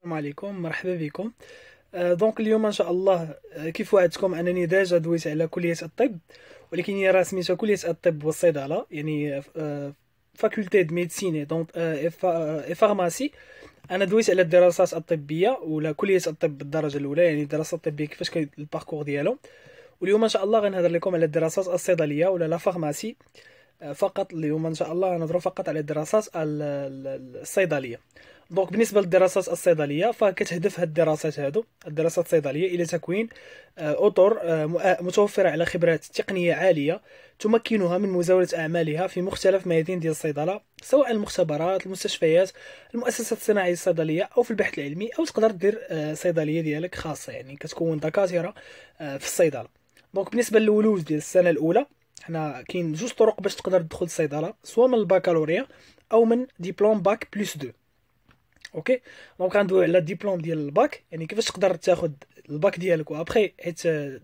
السلام عليكم مرحبا بكم آه، دونك اليوم ان شاء الله آه، كيف وعدتكم انني ديجا دويت على كليه الطب ولكن هي راه سميتها كليه الطب والصيدله يعني آه، فاكولتي دو ميديسين دونك اي فارماسي انا دويت على الدراسات الطبيه ولا كليه الطب بالدرجه الاولى يعني الدراسه الطبيه كيفاش كان الباركور ديالهم واليوم ان شاء الله غنهضر لكم على الدراسات الصيدليه ولا لا فارماسي فقط اليوم ان شاء الله غنهضروا فقط على الدراسات الصيدليه دونك بالنسبه للدراسات الصيدليه فكتهدف هاد الدراسات هادو الدراسات الصيدليه الى تكوين آه، اطر آه، آه، متوفره على خبرات تقنيه عاليه تمكنها من مزاوله اعمالها في مختلف ميادين ديال الصيدله سواء المختبرات المستشفيات المؤسسات الصناعيه الصيدليه او في البحث العلمي او تقدر دير صيدليه ديالك خاصه يعني كتكون دكاتره في الصيدله دونك بالنسبه للولوج ديال السنه الاولى حنا كاين جوج طرق باش تقدر تدخل الصيدله سواء من البكالوريا او من ديبلوم باك بلس 2 اوكي دونك غندوي على الدبلوم ديال الباك يعني كيفاش تقدر تاخذ الباك ديالك وابخي حيت هي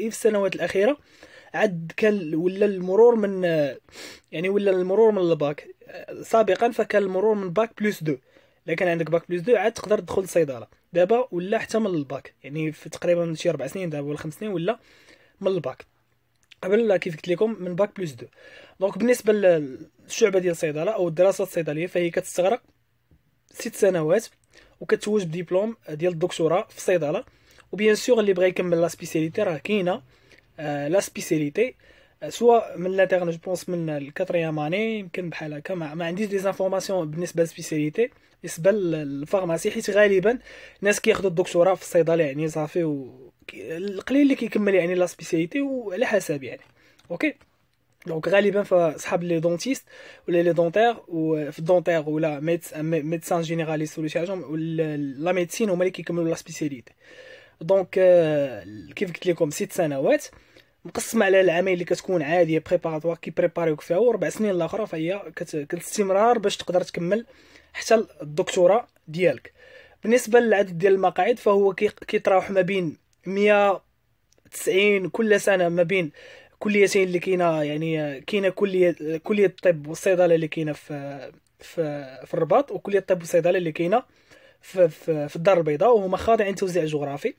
في السنوات الاخيره عاد كان ولا المرور من يعني ولا المرور من الباك سابقا فكان المرور من باك بلس 2 الا كان عندك باك بلس 2 عاد تقدر تدخل الصيدله دابا ولا حتى من الباك يعني في تقريبا شي 4 سنين دابا ولا 5 سنين ولا من الباك قبل كيف قلت لكم من باك بلس 2 دونك بالنسبه للشعبه ديال الصيدله او الدراسه الصيدليه فهي كتستغرق ست سنوات وكتزوج بديبلوم ديال الدكتوراه في الصيدله وبيان سور اللي بغى يكمل لا سبيسياليتي راه كاينه آه، لا سبيسياليتي آه، سواء من لاتيرن جو بونس من الكاتريام اني يمكن بحال هكا ما, ما عنديش دي زانفورماسيون بالنسبه للسبيسياليتي بالنسبه للفارماسي حيت غالبا الناس كياخذوا الدكتوراه في الصيدله يعني صافي القليل اللي كيكمل يعني لا سبيسياليتي وعلى حسب يعني اوكي دونك غالبا فصحاب لي دونتيست ولا لي دونتير وفي الدونتير ولا ميدسان جينيراليست ولا شي حاجه لا ميدسين هما اللي كيكملوا لا سبيسياليتي دونك آه، كيف قلت لكم ست سنوات مقسمه على العامين اللي كتكون عاديه بريباراتوار كيبريباريوك فيها وربع سنين الاخرى فهي كتستمرار باش تقدر تكمل حتى الدكتوراه ديالك بالنسبه للعدد ديال المقاعد فهو كيتراوح ما بين 190 كل سنه ما بين كليتين اللي كاينه يعني كاينه كليه كليه الطب والصيدله اللي كاينه في في في الرباط وكليه الطب والصيدله اللي كاينه في, في, في الدار البيضاء وهما خاضعين توزيع جغرافي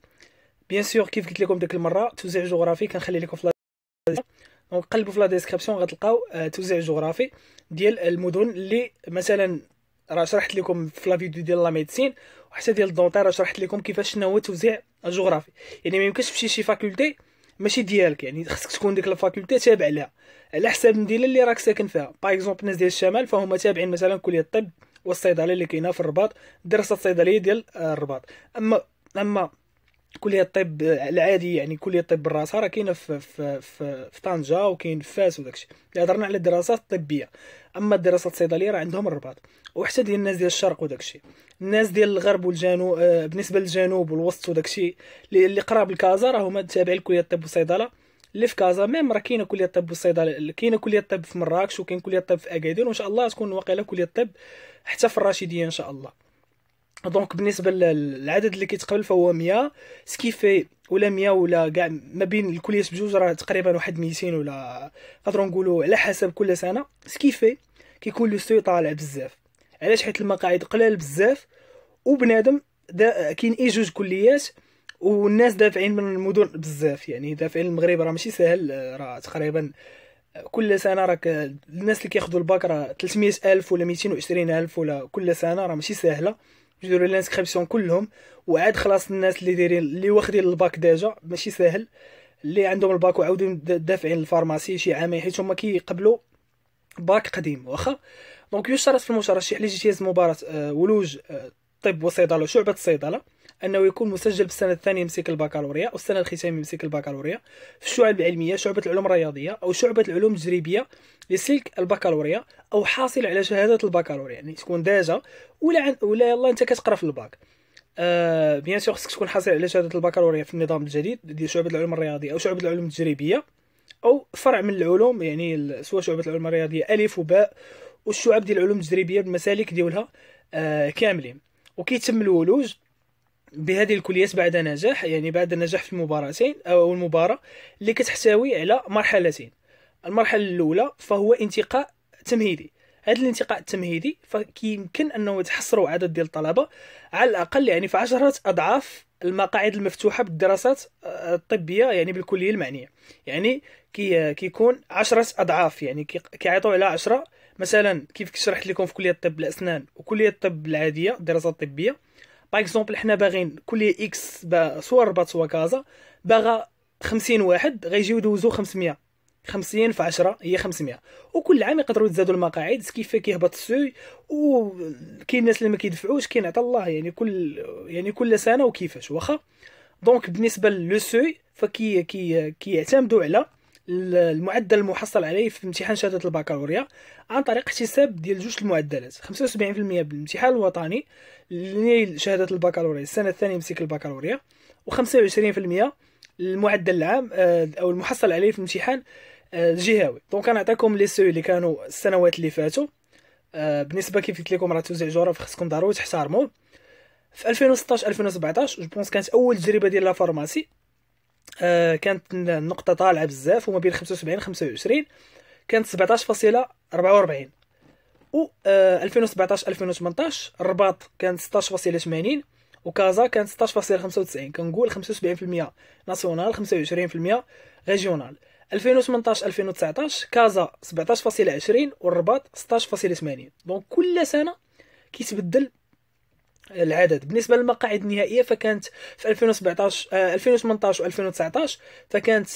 بيان سور كيف قلت لكم ديك المره توزيع جغرافي كنخلي لكم في دونك قلبوا في لا ديسكريبسيون غتلقاو آه، توزيع جغرافي ديال المدن اللي مثلا راه شرحت لكم في لا فيديو ديال لا ميديسين وحتى ديال الدونتير شرحت لكم كيفاش شنو هو التوزيع الجغرافي يعني ما يمكنش تمشي شي فاكولتي ماشي ديالك يعني خصك تكون ديك الفاكولتي تابع لها على حساب المدينه اللي راك ساكن فيها باغ اكزومبل الناس ديال الشمال فهم تابعين مثلا كليه الطب والصيدله اللي كاينه في الرباط دراسه الصيدليه ديال الرباط اما اما كليه الطب العادي يعني كليه الطب براسها راه كاينه في في في, في طنجه وكاين في فاس وداكشي اللي هضرنا على الدراسات الطبيه اما الدراسات الصيدليه راه عندهم الرباط وحتى ديال الناس ديال الشرق وداكشي الناس ديال الغرب والجنوب آه، بالنسبه للجنوب والوسط وداكشي اللي قراب لكازا هما تابعين لكليه الطب والصيدله اللي في كازا ميم راه كاينه كليه الطب والصيدله كاينه كليه الطب في مراكش وكاين كليه الطب في اكادير وان شاء الله تكون واقيله كليه الطب حتى في الراشيديه ان شاء الله دونك بالنسبه للعدد اللي كيتقبل فهو 100 سكيفي ولا 100 ولا كاع ما بين الكليات بجوج راه تقريبا واحد 200 ولا نقدروا نقولوا على حسب كل سنه سكيفي كيكون لو سوي طالع بزاف علاش حيت المقاعد قلال بزاف وبنادم كاين اي جوج كليات والناس دافعين من المدن بزاف يعني دافعين المغرب راه ماشي سهل راه تقريبا كل سنه راك الناس اللي كياخذوا الباك راه 300 الف ولا 220 الف ولا كل سنه راه ماشي سهله يديروا الانسكريبسيون كلهم وعاد خلاص الناس اللي دايرين اللي واخدين الباك ديجا ماشي سهل اللي عندهم الباك وعاودوا دافعين الفارماسي شي عامين حيت هما كيقبلوا باك قديم واخا دونك يشترط في المشاركه شي احتجاز مباراه آه، ولوج آه، طب وصيدله شعبه الصيدله انه يكون مسجل بالسنه الثانيه يمسك البكالوريا او السنه الختاميه يمسك البكالوريا في الشعب العلميه شعبه العلوم الرياضيه او شعبه العلوم التجريبيه لسلك البكالوريا او حاصل على شهاده البكالوريا يعني تكون داجه ولا عن... ولا يلا انت كتقرا في الباك آه بيان سور خصك تكون حاصل على شهاده البكالوريا في النظام الجديد ديال شعبه العلوم الرياضيه او شعبه العلوم التجريبيه او فرع من العلوم يعني سواء شعبه العلوم الرياضيه الف وباء والشعب ديال العلوم التجريبيه بالمسالك ديالها آه كاملين وكيتم الولوج بهذه الكليات بعد نجاح يعني بعد النجاح في المباراتين او المباراه اللي كتحتوي على مرحلتين المرحله الاولى فهو انتقاء تمهيدي هذا الانتقاء التمهيدي فكيمكن انه يتحصروا عدد ديال الطلبه على الاقل يعني في عشرة اضعاف المقاعد المفتوحه بالدراسات آه، الطبيه يعني بالكليه المعنيه يعني كي كيكون عشرة اضعاف يعني كيعيطوا على عشرة مثلا كيف شرحت لكم في كليه الطب الاسنان وكليه الطب العاديه الدراسه الطبيه باغ اكزومبل حنا باغيين كليه اكس سوا الرباط سوا كازا باغا 50 واحد غيجيو يدوزو 500 50 في 10 هي 500 وكل عام يقدروا يتزادوا المقاعد كيف كيهبط السوي وكاين الناس اللي ما كيدفعوش كاين عطا الله يعني كل يعني كل سنه وكيفاش واخا دونك بالنسبه لو سوي فكي كي كيعتمدوا على المعدل المحصل عليه في امتحان شهاده البكالوريا عن طريق احتساب ديال جوج المعدلات 75% بالامتحان الوطني لنيل شهاده البكالوريا السنه الثانيه مسك البكالوريا و25% المعدل العام آه، او المحصل عليه في الامتحان الجهوي آه، دونك غنعطيكم لي سو اللي كانوا السنوات اللي فاتوا آه، بالنسبه كيف قلت لكم راه توزيع جغرافي خصكم ضروري تحترموه في 2016 2017 جو بونس كانت اول تجربه ديال لا فارماسي آه، كانت النقطة طالعة بزاف وما بين 75 و 25 كانت 17.44 و 2017 آه، 2018 الرباط كانت 16.80 وكازا كانت 16.95 كنقول 75% ناسيونال 25% ريجيونال 2018 2019 كازا 17.20 والرباط 16.80 دونك كل سنة كيتبدل العدد بالنسبه للمقاعد النهائيه فكانت في 2017 2018 و2019 فكانت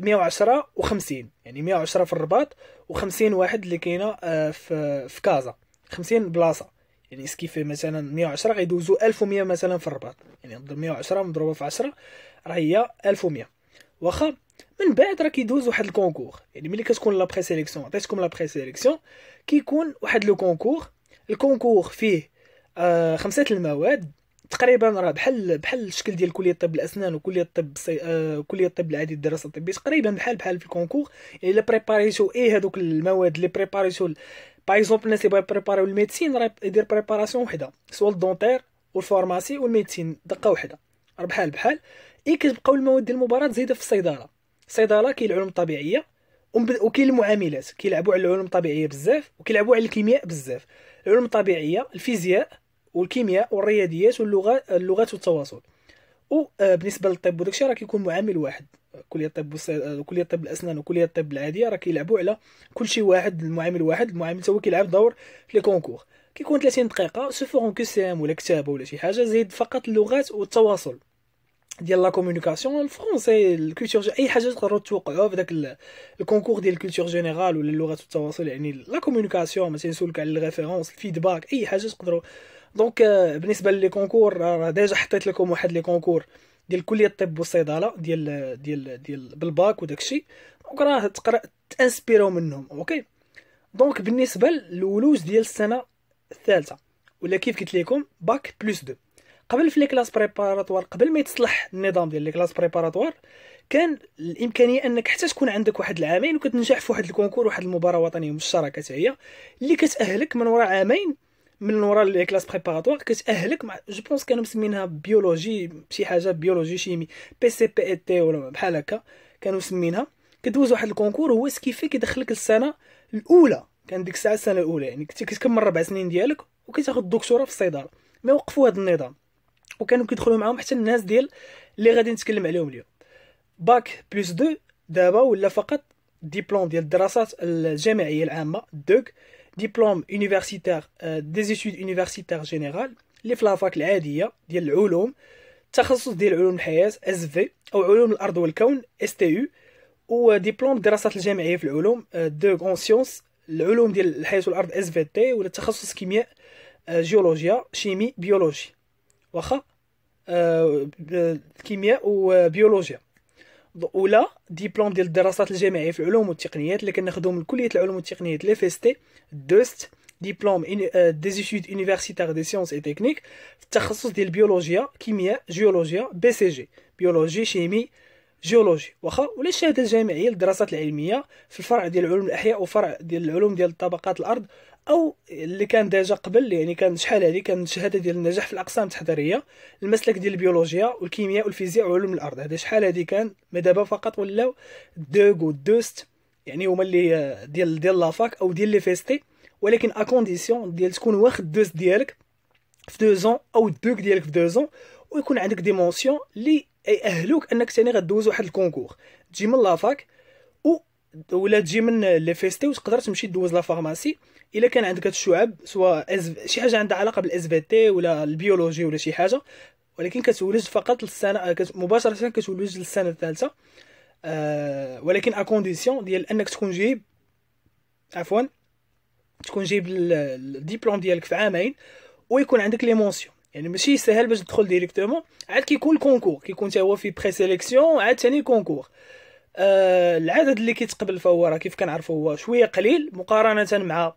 110 آه، و50 يعني 110 في الرباط و50 واحد اللي كاينه آه، في في كازا 50 بلاصه يعني في مثلا 110 غيدوزو 1100 مثلا في الرباط يعني نضرب 110 مضروبه في 10 راه هي 1100 واخا من بعد راه كيدوز واحد الكونكور يعني ملي كتكون لا بري سيليكسيون عطيتكم لا بري سيليكسيون كيكون واحد لو كونكور الكونكور فيه آه، خمسه المواد تقريبا راه بحال بحال الشكل ديال كليه طب الاسنان وكليه الطب سي... آه كليه الطب العادي الدراسه الطبيه تقريبا بحال بحال في الكونكور يعني الا بريباريتو اي هذوك المواد اللي بريباريتو باغ اكزومبل الناس اللي بغاو بريباريو الميديسين راه يدير بريباراسيون وحده سوا الدونتير والفارماسي والميديسين دقه وحده راه بحال بحال اي كتبقاو المواد ديال المباراه زايده في الصيدله الصيدله كاين العلوم الطبيعيه وكاين المعاملات كيلعبوا على العلوم الطبيعيه بزاف وكيلعبوا على الكيمياء بزاف العلوم الطبيعيه الفيزياء والكيمياء والرياضيات واللغات اللغات والتواصل وبالنسبه آه، للطب وداكشي راه كيكون معامل واحد كليه الطب آه، كليه طب الاسنان وكليه الطب العاديه راه كيلعبوا على كلشي واحد المعامل واحد المعامل تا هو كيلعب دور في لي كونكور كيكون 30 دقيقه سوفون كسام ولا كتابه ولا شي حاجه زيد فقط اللغات والتواصل ديال لا كومونيكاسيون الفرونسي الكولتور اي حاجه تقدروا توقعوها في داك الكونكور ديال الكولتور جينيرال ولا اللغات والتواصل يعني لا كومونيكاسيون مثلا يسولك على الريفيرونس الفيدباك اي حاجه تقدروا دونك آه، بالنسبه لي كونكور آه، راه ديجا حطيت لكم واحد لي كونكور ديال كليه الطب والصيدله ديال ديال ديال بالباك وداكشي دونك راه تقرا تانسبيرو منهم اوكي دونك بالنسبه للولوج ديال السنه الثالثه ولا كيف قلت لكم باك بلس 2 قبل في لي كلاس بريباراتوار قبل ما يتصلح النظام ديال لي كلاس بريباراتوار كان الامكانيه انك حتى تكون عندك واحد العامين وكتنجح في واحد الكونكور واحد المباراه وطنيه مشتركه حتى هي اللي كتاهلك من وراء عامين من ورا لي كلاس بريباراتوار كتاهلك مع جو بونس كانوا مسمينها بيولوجي شي حاجه بيولوجي شيمي بي سي بي اي تي ولا بحال هكا كانوا مسمينها كدوز واحد الكونكور هو سكيفي كيدخلك السنه الاولى كان ديك الساعه السنه الاولى يعني كنت كتكمل ربع سنين ديالك وكتاخذ الدكتوراه في الصيدله ما وقفوا هذا النظام وكانوا كيدخلوا معاهم حتى الناس ديال اللي غادي نتكلم عليهم اليوم باك بلس 2 دابا ولا فقط ديبلوم ديال الدراسات الجامعيه العامه دوك دبلوم يونيفرسيتير دي زيتود يونيفرسيتير جينيرال لي فلافاك العاديه ديال العلوم تخصص ديال علوم الحياه اس في او علوم الارض والكون اس تي يو ودبلوم الدراسات الجامعيه في العلوم دو غون سيونس العلوم ديال الحياه والارض اس في تي ولا تخصص كيمياء آه، جيولوجيا شيمي بيولوجي واخا الكيمياء آه، آه، وبيولوجيا اولى ديبلوم ديال الدراسات الجامعيه في العلوم والتقنيات اللي كناخذوه من كليه العلوم والتقنيات لي فيستي دوست ديبلوم دي زيتود يونيفرسيتير دي سيونس اي تكنيك في التخصص ديال البيولوجيا كيمياء جيولوجيا بي سي جي بيولوجي شيمي جيولوجي واخا ولا الشهاده الجامعيه للدراسات العلميه في الفرع ديال علوم الاحياء وفرع ديال العلوم ديال طبقات الارض او اللي كان ديجا قبل يعني كان شحال هذه كان شهاده ديال النجاح في الاقسام التحضيريه المسلك ديال البيولوجيا والكيمياء والفيزياء وعلوم الارض هذا شحال هذه كان ما دابا فقط ولاو دوغ ودوست يعني هما اللي ديال ديال لافاك او ديال لي فيستي ولكن ا كونديسيون ديال تكون واخد دوست ديالك في دو زون او الدوك ديالك في دو زون ويكون عندك ديمونسيون لي اللي يأهلوك انك ثاني غدوز واحد الكونكور تجي من لافاك و ولا تجي من لي فيستي وتقدر تمشي دوز لا فارماسي الا كان عندك هاد الشعب سواء أزف... شي حاجه عندها علاقه بالاس في تي ولا البيولوجي ولا شي حاجه ولكن كتولج فقط للسنه مباشره كتولج للسنه الثالثه أه... ولكن ا كونديسيون ديال انك تكون جايب عفوا تكون جايب الدبلوم ديالك في عامين ويكون عندك لي مونسيون يعني ماشي سهل باش تدخل ديريكتومون عاد كيكون الكونكور كيكون حتى هو في بري سيليكسيون عاد ثاني الكونكور آه، العدد اللي كيتقبل فهو راه كيف كنعرفوا هو شويه قليل مقارنه مع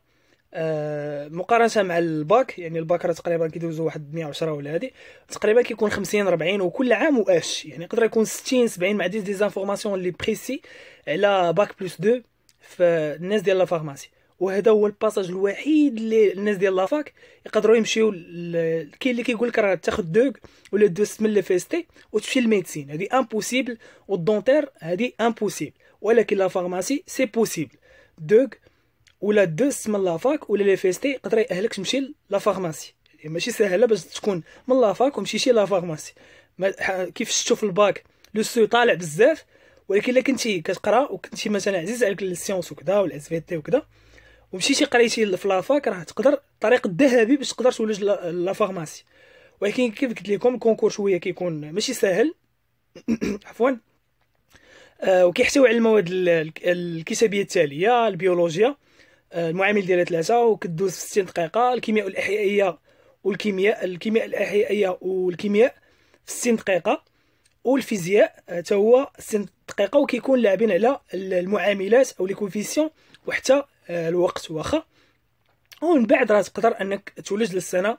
آه، مقارنه مع الباك يعني الباك راه تقريبا كيدوزوا واحد 110 ولا هادي تقريبا كيكون 50 40 وكل عام واش يعني يقدر يكون 60 70 مع دي زانفورماسيون لي بريسي على باك بلس 2 فالناس ديال لا فارماسي وهذا هو الباساج الوحيد اللي الناس ديال لافاك يقدروا يمشيو كاين اللي كيقول لك راه تاخذ دوغ ولا دوس من فيستي وتمشي للميديسين هذه امبوسيبل والدونتير هذه امبوسيبل ولكن لا فارماسي سي بوسيبل دوغ ولا دوس من لافاك ولا لي فيستي يقدر ياهلك تمشي لا فارماسي يعني ماشي سهله باش تكون من لافاك ومشي شي لا فارماسي كيف شفتوا في الباك لو سو طالع بزاف ولكن الا كنتي كتقرا وكنتي مثلا عزيز عليك السيونس وكذا والاس في تي وكذا ومشيتي قريتي في لافاك راه تقدر الطريق الذهبي باش تقدر تولج لا فارماسي ولكن كيف قلت لكم الكونكور شويه كيكون ماشي ساهل عفوا آه وكيحتوي على المواد الكتابيه التاليه البيولوجيا آه المعامل ديالها ثلاثه وكدوز في 60 دقيقه الكيمياء الاحيائيه والكيمياء الكيمياء الاحيائيه والكيمياء في 60 دقيقه والفيزياء حتى آه، هو 60 دقيقه وكيكون لاعبين على المعاملات او لي كوفيسيون وحتى آه، الوقت واخا ومن بعد راه تقدر انك تولج للسنه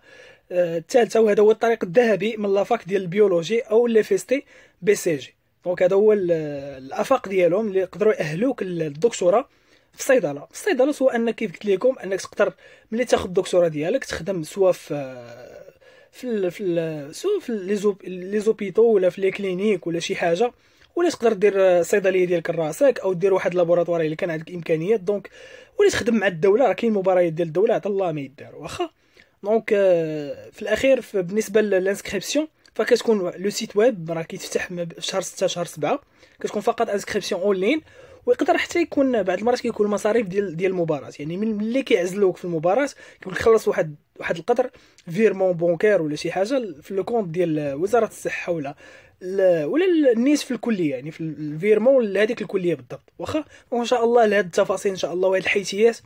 آه، الثالثه وهذا هو الطريق الذهبي من لافاك ديال البيولوجي او لي فيستي بي سي جي دونك هذا هو الافاق ديالهم اللي يقدروا ياهلوك للدكتوراه في الصيدله في الصيدله سواء انك كيف قلت لكم انك تقدر ملي تاخذ الدكتوراه ديالك تخدم سواء في في في سواء في لي زوبيتو ولا في لي كلينيك ولا شي حاجه ولا تقدر دير الصيدليه ديالك راسك او دير واحد لابوراتوار اللي كان عندك امكانيات دونك ولي تخدم مع الدوله راه كاين مباريات ديال الدوله عطا الله ما يدار واخا دونك euh, في الاخير بالنسبه للانسكريبسيون فكتكون لو سيت ويب راه كيتفتح في شهر 6 شهر 7 كتكون فقط انسكريبسيون اون لين ويقدر حتى يكون بعض المرات كيكون المصاريف ديال ديال المباراه يعني من ملي كيعزلوك في المباراه كيكون خلص واحد واحد القدر فيرمون بونكير ولا شي حاجه في لو كونت ديال وزاره الصحه ولا ولا النيس في الكليه يعني في الفيرمون لهذيك الكليه بالضبط واخا وان شاء الله لهاد التفاصيل ان شاء الله وهاد الحيتيات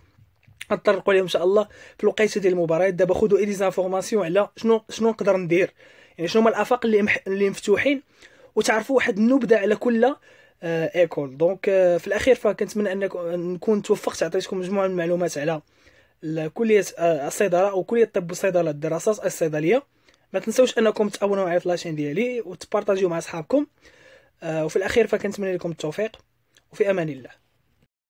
نطرقوا لهم ان شاء الله في الوقيته ديال المباريات دابا خذوا اي ديزانفورماسيون على شنو شنو نقدر ندير يعني شنو هما الافاق اللي مح... اللي مفتوحين وتعرفوا واحد النبذه على كل ايكول آه، دونك آه، في الاخير فكنتمنى ان نكون توفقت عطيتكم مجموعه من المعلومات على كليه آه، الصيدله او كليه الطب والصيدله الدراسات الصيدليه ما تنسوش انكم تعاونوا معايا في لاشين ديالي وتبارطاجيو مع اصحابكم آه، وفي الاخير فكنتمنى لكم التوفيق وفي امان الله